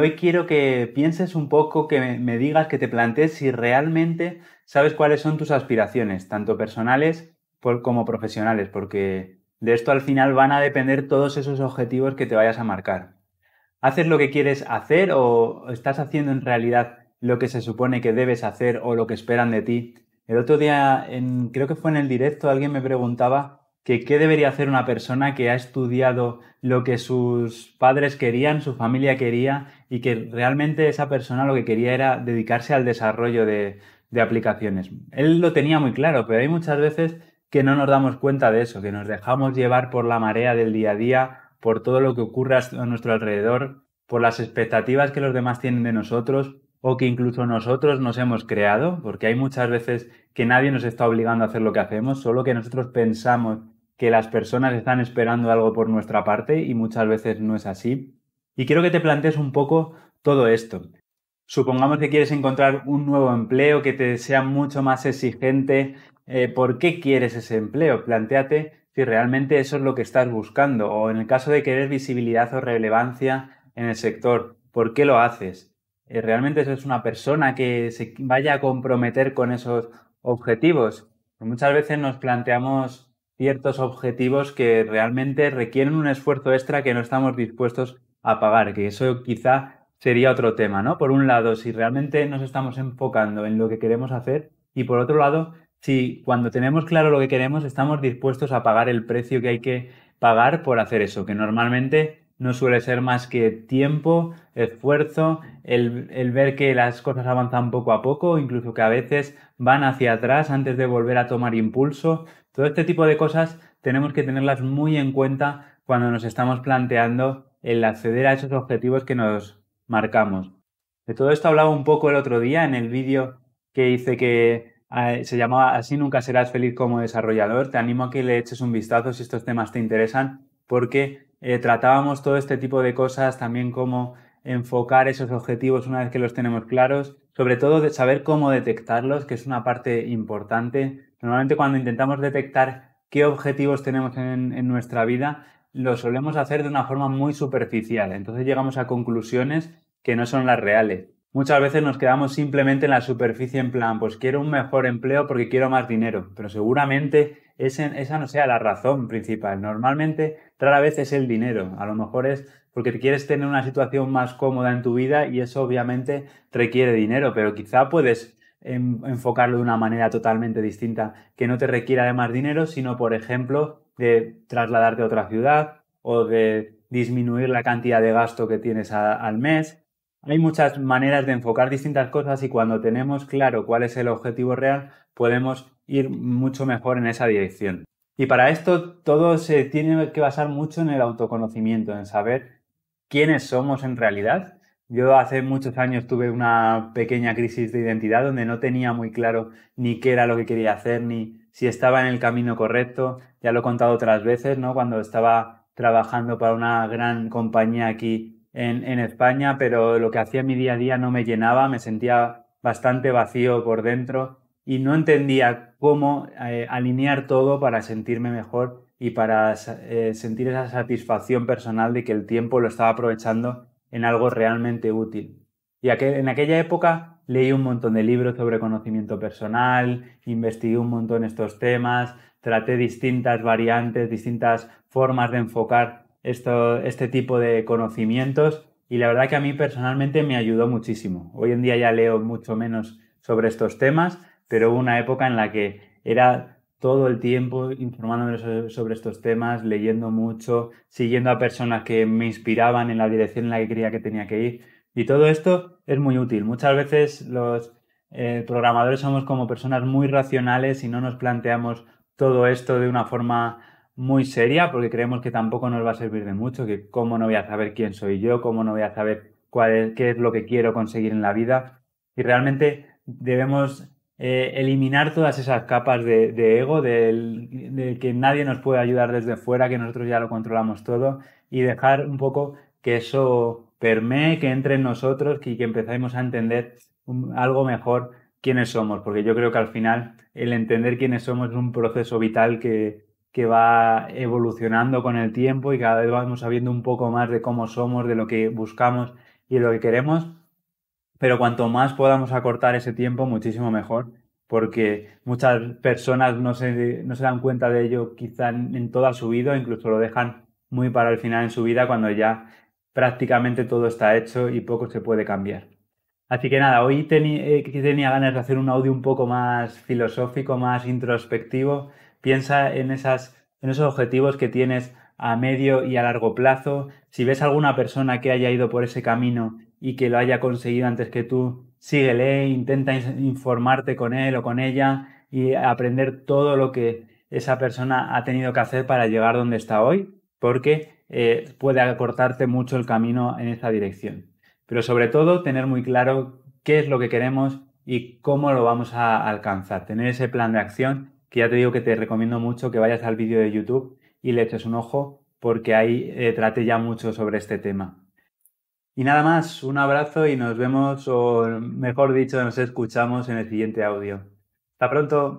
Hoy quiero que pienses un poco, que me, digas, que te plantees si realmente sabes cuáles son tus aspiraciones, tanto personales como profesionales, porque de esto al final van a depender todos esos objetivos que te vayas a marcar. ¿Haces lo que quieres hacer o estás haciendo en realidad lo que se supone que debes hacer o lo que esperan de ti? El otro día, creo que fue en el directo, alguien me preguntaba que qué debería hacer una persona que ha estudiado lo que sus padres querían, su familia quería y que realmente esa persona lo que quería era dedicarse al desarrollo de, de aplicaciones. Él lo tenía muy claro, pero hay muchas veces que no nos damos cuenta de eso, que nos dejamos llevar por la marea del día a día, por todo lo que ocurre a nuestro alrededor, por las expectativas que los demás tienen de nosotros o que incluso nosotros nos hemos creado, porque hay muchas veces que nadie nos está obligando a hacer lo que hacemos, solo que nosotros pensamos que las personas están esperando algo por nuestra parte y muchas veces no es así. Y quiero que te plantees un poco todo esto. Supongamos que quieres encontrar un nuevo empleo que te sea mucho más exigente. Eh, ¿Por qué quieres ese empleo? Plantéate si realmente eso es lo que estás buscando o en el caso de querer visibilidad o relevancia en el sector, ¿por qué lo haces? Eh, realmente eso es una persona que se vaya a comprometer con esos objetivos. Muchas veces nos planteamos ciertos objetivos que realmente requieren un esfuerzo extra que no estamos dispuestos a pagar, que eso quizá sería otro tema, ¿no? Por un lado, si realmente nos estamos enfocando en lo que queremos hacer y por otro lado, si cuando tenemos claro lo que queremos estamos dispuestos a pagar el precio que hay que pagar por hacer eso, que normalmente no suele ser más que tiempo, esfuerzo, el, ver que las cosas avanzan poco a poco, incluso que a veces van hacia atrás antes de volver a tomar impulso. Todo este tipo de cosas tenemos que tenerlas muy en cuenta cuando nos estamos planteando el acceder a esos objetivos que nos marcamos. De todo esto hablaba un poco el otro día en el vídeo que hice que ah, se llamaba Así nunca serás feliz como desarrollador. Te animo a que le eches un vistazo si estos temas te interesan porque eh, tratábamos todo este tipo de cosas, también cómo enfocar esos objetivos una vez que los tenemos claros, sobre todo saber cómo detectarlos, que es una parte importante. Normalmente cuando intentamos detectar qué objetivos tenemos en, en nuestra vida, lo solemos hacer de una forma muy superficial, entonces llegamos a conclusiones que no son las reales. Muchas veces nos quedamos simplemente en la superficie en plan, pues quiero un mejor empleo porque quiero más dinero, pero seguramente esa, no sea la razón principal. Normalmente, rara vez es el dinero. A lo mejor es porque quieres tener una situación más cómoda en tu vida y eso obviamente requiere dinero, pero quizá puedes enfocarlo de una manera totalmente distinta, que no te requiera de más dinero, sino, por ejemplo, de trasladarte a otra ciudad o de disminuir la cantidad de gasto que tienes al mes hay muchas maneras de enfocar distintas cosas y cuando tenemos claro cuál es el objetivo real, podemos ir mucho mejor en esa dirección. Y para esto todo se tiene que basar mucho en el autoconocimiento, en saber quiénes somos en realidad. Yo hace muchos años tuve una pequeña crisis de identidad donde no tenía muy claro ni qué era lo que quería hacer, ni si estaba en el camino correcto. Ya lo he contado otras veces, ¿no? Cuando estaba trabajando para una gran compañía aquí en, España, pero lo que hacía mi día a día no me llenaba, me sentía bastante vacío por dentro y no entendía cómo eh, alinear todo para sentirme mejor y para eh, sentir esa satisfacción personal de que el tiempo lo estaba aprovechando en algo realmente útil. Y en aquella época leí un montón de libros sobre conocimiento personal, investigué un montón estos temas, traté distintas variantes, distintas formas de enfocar esto, este tipo de conocimientos y la verdad que a mí personalmente me ayudó muchísimo. Hoy en día ya leo mucho menos sobre estos temas, pero hubo una época en la que era todo el tiempo informándome sobre estos temas, leyendo mucho, siguiendo a personas que me inspiraban en la dirección en la que creía que tenía que ir. Y todo esto es muy útil. Muchas veces los eh, programadores somos como personas muy racionales y no nos planteamos todo esto de una forma muy seria porque creemos que tampoco nos va a servir de mucho, que cómo no voy a saber quién soy yo, cómo no voy a saber cuál qué es lo que quiero conseguir en la vida. Y realmente debemos eh, eliminar todas esas capas de, ego, del, de que nadie nos puede ayudar desde fuera, que nosotros ya lo controlamos todo, y dejar un poco que eso permee, que entre en nosotros y que empecemos a entender algo mejor quiénes somos, porque yo creo que al final el entender quiénes somos es un proceso vital que, que va evolucionando con el tiempo y cada vez vamos sabiendo un poco más de cómo somos, de lo que buscamos y de lo que queremos. Pero cuanto más podamos acortar ese tiempo, muchísimo mejor, porque muchas personas no se, dan cuenta de ello quizá en toda su vida, incluso lo dejan muy para el final en su vida cuando ya prácticamente todo está hecho y poco se puede cambiar. Así que nada, hoy eh, tenía ganas de hacer un audio un poco más filosófico, más introspectivo, piensa en, esas, en esos objetivos que tienes a medio y a largo plazo. Si ves a alguna persona que haya ido por ese camino y que lo haya conseguido antes que tú, síguele, intenta informarte con él o con ella y aprender todo lo que esa persona ha tenido que hacer para llegar donde está hoy, porque eh, puede acortarte mucho el camino en esa dirección. Pero sobre todo, tener muy claro qué es lo que queremos y cómo lo vamos a alcanzar, tener ese plan de acción que ya te digo que te recomiendo mucho que vayas al vídeo de YouTube y le eches un ojo porque ahí eh, trate ya mucho sobre este tema. Y nada más, un abrazo y nos vemos, o mejor dicho, nos escuchamos en el siguiente audio. Hasta pronto.